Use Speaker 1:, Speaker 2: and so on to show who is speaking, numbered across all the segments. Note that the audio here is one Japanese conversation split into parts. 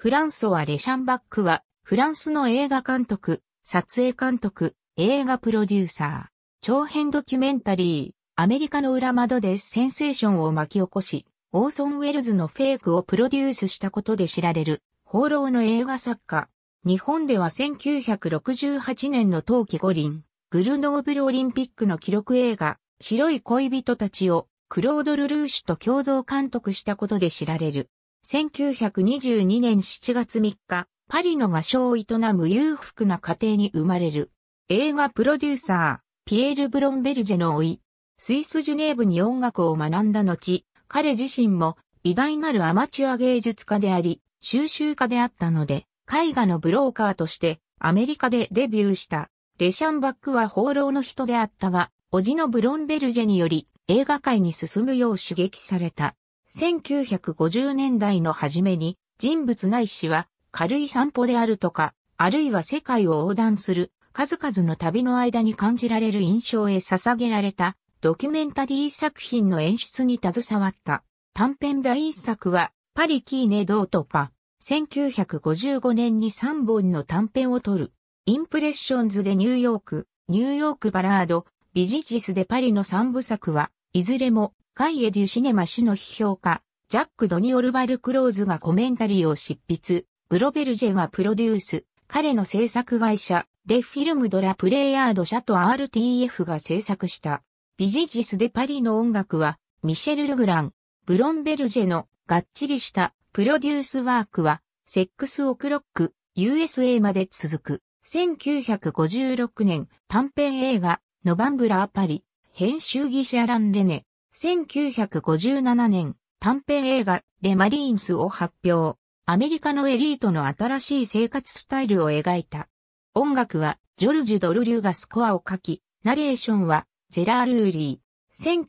Speaker 1: フランソワ・レシャンバックは、フランスの映画監督、撮影監督、映画プロデューサー、長編ドキュメンタリー、アメリカの裏窓でセンセーションを巻き起こし、オーソン・ウェルズのフェイクをプロデュースしたことで知られる、放浪の映画作家。日本では1968年の冬季五輪、グルノーブルオリンピックの記録映画、白い恋人たちを、クロード・ルルーシュと共同監督したことで知られる。1922年7月3日、パリの画商を営む裕福な家庭に生まれる。映画プロデューサー、ピエール・ブロンベルジェの甥、スイス・ジュネーブに音楽を学んだ後、彼自身も偉大なるアマチュア芸術家であり、収集家であったので、絵画のブローカーとしてアメリカでデビューした。レシャンバックは放浪の人であったが、叔父のブロンベルジェにより映画界に進むよう刺激された。1950年代の初めに人物ないしは軽い散歩であるとか、あるいは世界を横断する数々の旅の間に感じられる印象へ捧げられたドキュメンタリー作品の演出に携わった。短編第一作はパリキーネ・ドートパ。1955年に3本の短編を撮る。インプレッションズでニューヨーク、ニューヨークバラード、ビジジスでパリの3部作は、いずれもカイエ・デュ・シネマ氏の批評家、ジャック・ドニオルバル・クローズがコメンタリーを執筆、ブロベルジェがプロデュース、彼の制作会社、レ・フィルム・ド・ラ・プレイヤード社と RTF が制作した。ビジジス・デ・パリの音楽は、ミシェル・ルグラン、ブロンベルジェのがっちりしたプロデュースワークは、セックス・オクロック、USA まで続く。1956年、短編映画、ノバンブラーパリ、編集技者ラン・レネ、1957年、短編映画、レ・マリーンスを発表。アメリカのエリートの新しい生活スタイルを描いた。音楽は、ジョルジュ・ドルリューがスコアを書き、ナレーションは、ジェラール・ウーリー。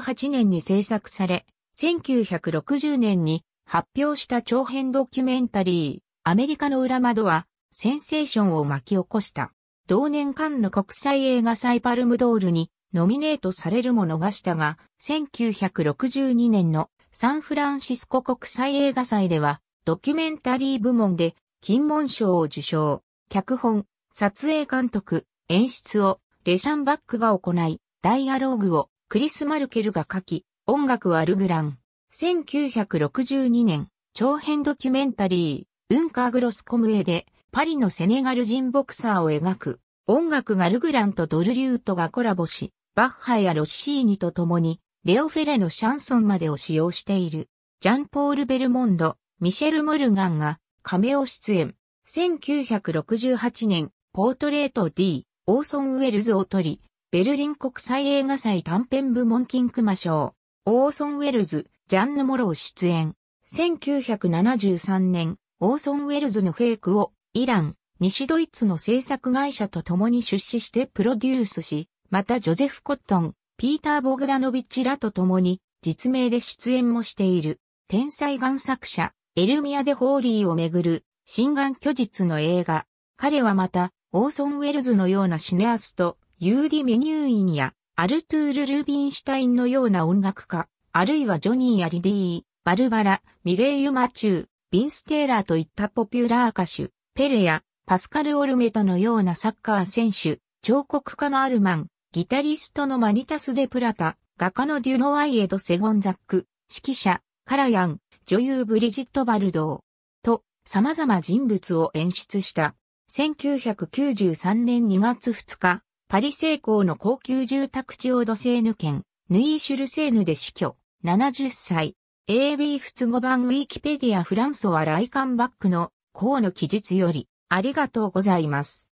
Speaker 1: 1958年に制作され、1960年に発表した長編ドキュメンタリー、アメリカの裏窓は、センセーションを巻き起こした。同年間の国際映画祭パルムドールにノミネートされるも逃したが、1962年のサンフランシスコ国際映画祭では、ドキュメンタリー部門で金門賞を受賞、脚本、撮影監督、演出をレシャンバックが行い、ダイアローグをクリス・マルケルが書き、音楽はルグラン。1962年、長編ドキュメンタリー、ウンカーグロスコムエで、パリのセネガル人ボクサーを描く、音楽がルグランとドルリュートがコラボし、バッハやロッシーニと共に、レオ・フェレのシャンソンまでを使用している、ジャンポール・ベルモンド、ミシェル・モルガンが、カメオ出演。1968年、ポートレート D、オーソン・ウェルズを取り、ベルリン国際映画祭短編部門金熊賞、オーソン・ウェルズ、ジャンヌ・モロー出演。1973年、オーソン・ウェルズのフェイクを、イラン、西ドイツの制作会社と共に出資してプロデュースし、またジョゼフ・コットン、ピーター・ボグダノビッチらと共に実名で出演もしている天才眼作者エルミア・デ・ホーリーをめぐる心眼虚実の映画。彼はまたオーソン・ウェルズのようなシネアスト、ユーディ・メニューインやアルトゥール・ルービンシュタインのような音楽家、あるいはジョニー・アリディー、バルバラ、ミレイユ・マチュー、ビンス・テーラーといったポピュラー歌手、ペレやパスカル・オルメトのようなサッカー選手、彫刻家のアルマン、ギタリストのマニタス・デ・プラタ、画家のデュノワイエド・セゴンザック、指揮者、カラヤン、女優ブリジット・バルドー、と、様々人物を演出した。1993年2月2日、パリ成功の高級住宅地オドセーヌ県、ヌイーシュルセーヌで死去、70歳。AB 仏語版ウィキペディアフランソワ・ライカンバックの、項の記述より、ありがとうございます。